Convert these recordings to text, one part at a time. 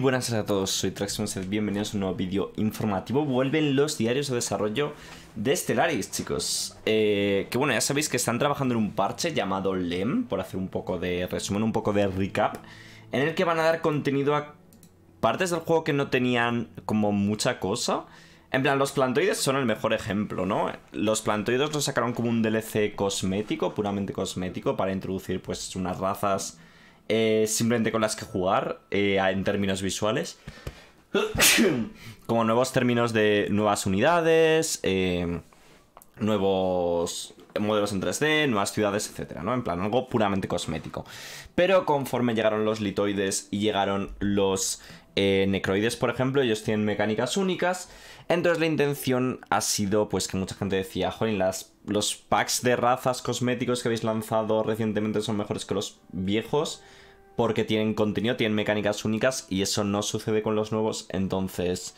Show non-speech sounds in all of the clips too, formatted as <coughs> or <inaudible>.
buenas a todos, soy Traximonset, bienvenidos a un nuevo vídeo informativo. Vuelven los diarios de desarrollo de Stellaris, chicos. Eh, que bueno, ya sabéis que están trabajando en un parche llamado LEM, por hacer un poco de resumen, un poco de recap, en el que van a dar contenido a partes del juego que no tenían como mucha cosa. En plan, los plantoides son el mejor ejemplo, ¿no? Los plantoides lo sacaron como un DLC cosmético, puramente cosmético, para introducir pues unas razas eh, simplemente con las que jugar eh, en términos visuales. <coughs> Como nuevos términos de nuevas unidades, eh, nuevos modelos en 3D, nuevas ciudades, etc. ¿no? En plan, algo puramente cosmético. Pero conforme llegaron los litoides y llegaron los necroides, por ejemplo, ellos tienen mecánicas únicas. Entonces la intención ha sido, pues, que mucha gente decía, joder, las, los packs de razas cosméticos que habéis lanzado recientemente son mejores que los viejos porque tienen contenido, tienen mecánicas únicas y eso no sucede con los nuevos, entonces...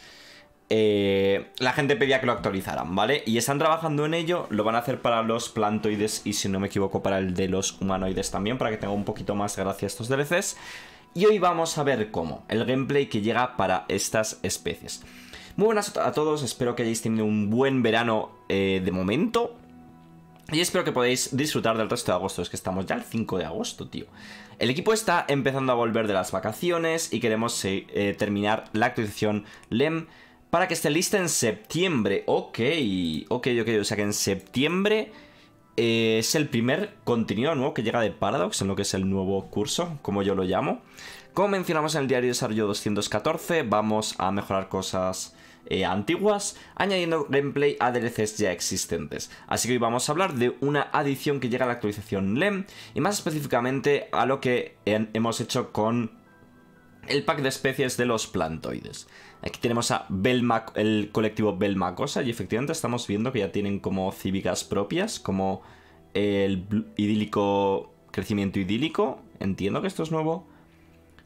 Eh, la gente pedía que lo actualizaran, ¿vale? Y están trabajando en ello, lo van a hacer para los plantoides y si no me equivoco para el de los humanoides también, para que tenga un poquito más gracia estos DLCs. Y hoy vamos a ver cómo, el gameplay que llega para estas especies. Muy buenas a todos, espero que hayáis tenido un buen verano eh, de momento. Y espero que podáis disfrutar del resto de agosto, es que estamos ya el 5 de agosto, tío. El equipo está empezando a volver de las vacaciones y queremos eh, eh, terminar la actualización LEM para que esté lista en septiembre. Ok, ok, ok, o sea que en septiembre eh, es el primer contenido nuevo que llega de Paradox en lo que es el nuevo curso, como yo lo llamo. Como mencionamos en el diario de desarrollo 214, vamos a mejorar cosas eh, antiguas, añadiendo gameplay a DLCs ya existentes. Así que hoy vamos a hablar de una adición que llega a la actualización LEM, y más específicamente a lo que hemos hecho con el pack de especies de los plantoides. Aquí tenemos a Belma, el colectivo Belmacosa y efectivamente estamos viendo que ya tienen como cívicas propias, como el idílico crecimiento idílico. Entiendo que esto es nuevo.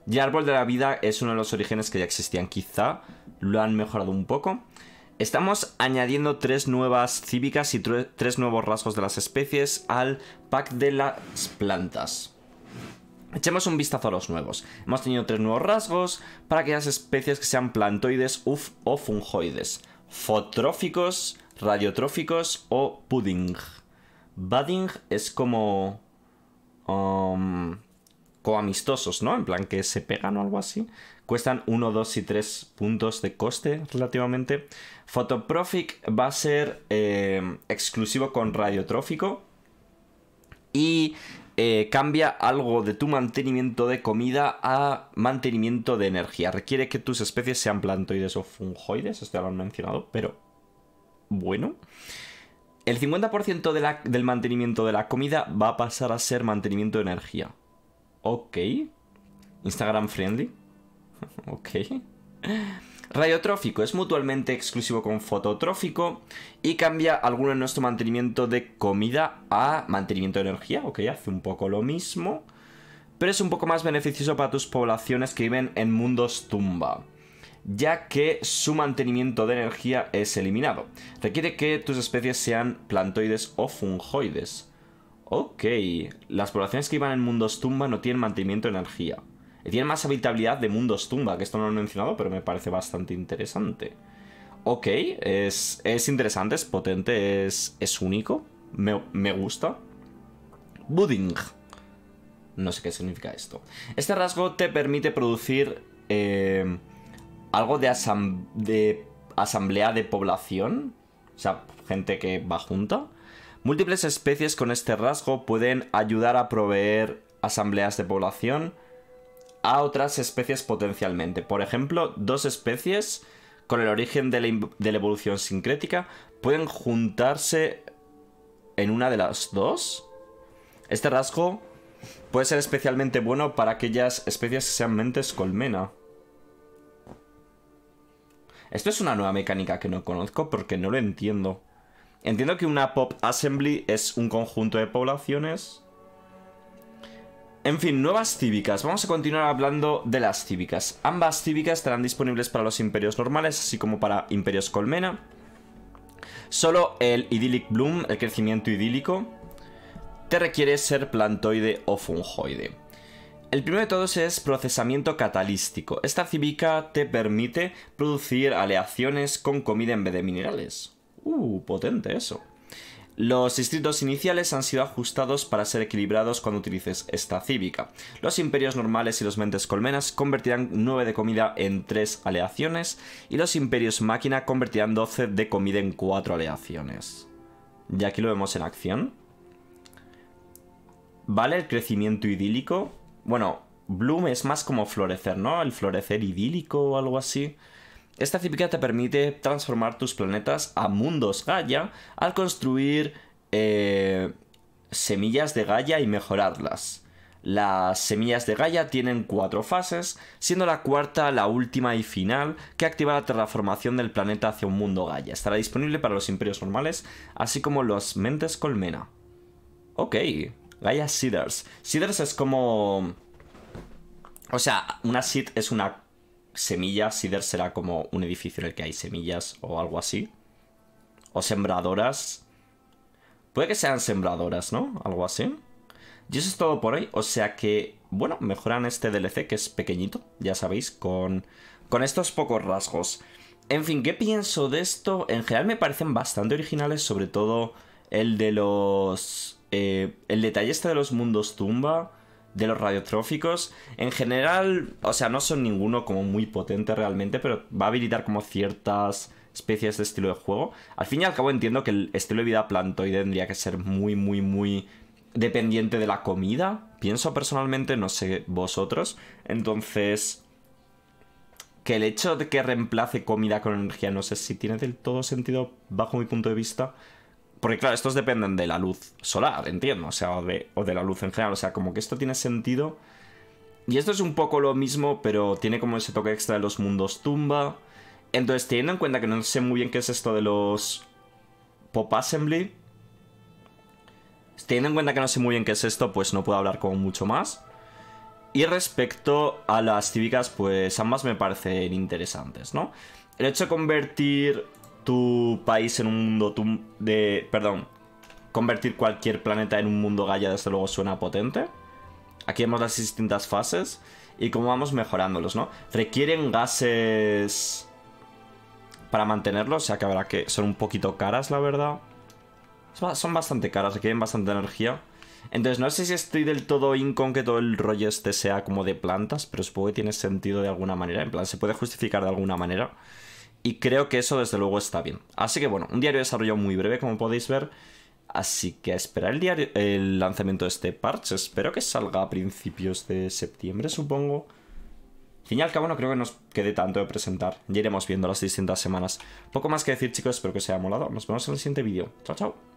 Y Árbol de la Vida es uno de los orígenes que ya existían, quizá lo han mejorado un poco. Estamos añadiendo tres nuevas cívicas y tres nuevos rasgos de las especies al pack de las plantas. Echemos un vistazo a los nuevos. Hemos tenido tres nuevos rasgos para aquellas especies que sean plantoides uf, o fungoides. Fotróficos, radiotróficos o pudding. Budding es como... Um, amistosos ¿no? En plan que se pegan o algo así. Cuestan 1, 2 y 3 puntos de coste relativamente. Photoprofic va a ser eh, exclusivo con radiotrófico. Y eh, cambia algo de tu mantenimiento de comida a mantenimiento de energía. Requiere que tus especies sean plantoides o fungoides, esto ya lo han mencionado, pero bueno. El 50% del mantenimiento de la comida va a pasar a ser mantenimiento de energía. Ok. Instagram friendly. <laughs> ok. Radiotrófico es mutuamente exclusivo con fototrófico y cambia alguno de nuestro mantenimiento de comida a mantenimiento de energía. Ok, hace un poco lo mismo. Pero es un poco más beneficioso para tus poblaciones que viven en mundos tumba ya que su mantenimiento de energía es eliminado. Requiere que tus especies sean plantoides o fungoides. Ok, las poblaciones que iban en mundos tumba no tienen mantenimiento de energía. Tienen más habitabilidad de mundos tumba, que esto no lo he mencionado, pero me parece bastante interesante. Ok, es, interesante, es potente, es, único. Me, gusta. Budding. No sé qué significa esto. Este rasgo te permite producir eh, algo de, de asamblea de población. O sea, gente que va junta. Múltiples especies con este rasgo pueden ayudar a proveer asambleas de población a otras especies potencialmente. Por ejemplo, dos especies con el origen de la, evolución sincrética pueden juntarse en una de las dos. Este rasgo puede ser especialmente bueno para aquellas especies que sean mentes colmena. Esto es una nueva mecánica que no conozco porque no lo entiendo. Entiendo que una pop assembly es un conjunto de poblaciones. En fin, nuevas cívicas. Vamos a continuar hablando de las cívicas. Ambas cívicas estarán disponibles para los imperios normales, así como para imperios colmena. Solo el idyllic bloom, el crecimiento idílico, te requiere ser plantoide o funjoide. El primero de todos es procesamiento catalístico. Esta cívica te permite producir aleaciones con comida en vez de minerales. Uh, potente eso. Los distritos iniciales han sido ajustados para ser equilibrados cuando utilices esta cívica. Los imperios normales y los mentes colmenas convertirán 9 de comida en 3 aleaciones y los imperios máquina convertirán 12 de comida en 4 aleaciones. Y aquí lo vemos en acción. ¿Vale el crecimiento idílico? Bueno, bloom es más como florecer, ¿no? El florecer idílico o algo así. Esta típica te permite transformar tus planetas a mundos Gaia al construir eh, semillas de Gaia y mejorarlas. Las semillas de Gaia tienen cuatro fases, siendo la cuarta la última y final, que activa la terraformación del planeta hacia un mundo Gaia. Estará disponible para los imperios normales, así como los mentes colmena. Ok, Gaia Seeders. Seeders es como... O sea, una seed es una semillas, Cider será como un edificio en el que hay semillas o algo así. O sembradoras. Puede que sean sembradoras, ¿no? Algo así. Y eso es todo por hoy. O sea que, bueno, mejoran este DLC que es pequeñito, ya sabéis, con, estos pocos rasgos. En fin, ¿qué pienso de esto? En general me parecen bastante originales, sobre todo el de los... Eh, el detalle este de los mundos tumba de los radiotróficos, en general, o sea, no son ninguno como muy potente realmente, pero va a habilitar como ciertas especies de estilo de juego. Al fin y al cabo entiendo que el estilo de vida plantoide tendría que ser muy, muy, muy dependiente de la comida. Pienso personalmente, no sé vosotros. Entonces, que el hecho de que reemplace comida con energía, no sé si tiene del todo sentido bajo mi punto de vista. Porque claro, estos dependen de la luz solar, entiendo, o sea, o de, o de la luz en general, o sea, como que esto tiene sentido. Y esto es un poco lo mismo, pero tiene como ese toque extra de los mundos tumba. Entonces, teniendo en cuenta que no sé muy bien qué es esto de los Pop Assembly, teniendo en cuenta que no sé muy bien qué es esto, pues no puedo hablar con mucho más. Y respecto a las cívicas, pues ambas me parecen interesantes, ¿no? El hecho de convertir tu país en un mundo de... Perdón, convertir cualquier planeta en un mundo Gaia desde luego suena potente. Aquí vemos las distintas fases y cómo vamos mejorándolos, ¿no? Requieren gases para mantenerlos, o sea que habrá que... Son un poquito caras, la verdad. Son bastante caras, requieren bastante energía. Entonces no sé si estoy del todo in que todo el rollo este sea como de plantas, pero supongo que tiene sentido de alguna manera. En plan, se puede justificar de alguna manera. Y creo que eso desde luego está bien. Así que bueno, un diario de desarrollo muy breve como podéis ver. Así que a esperar el, diario, el lanzamiento de este parche. Espero que salga a principios de septiembre, supongo. Fin y al cabo no creo que nos quede tanto de presentar. Ya iremos viendo las distintas semanas. Poco más que decir chicos, espero que os haya molado. Nos vemos en el siguiente vídeo. Chao, chao.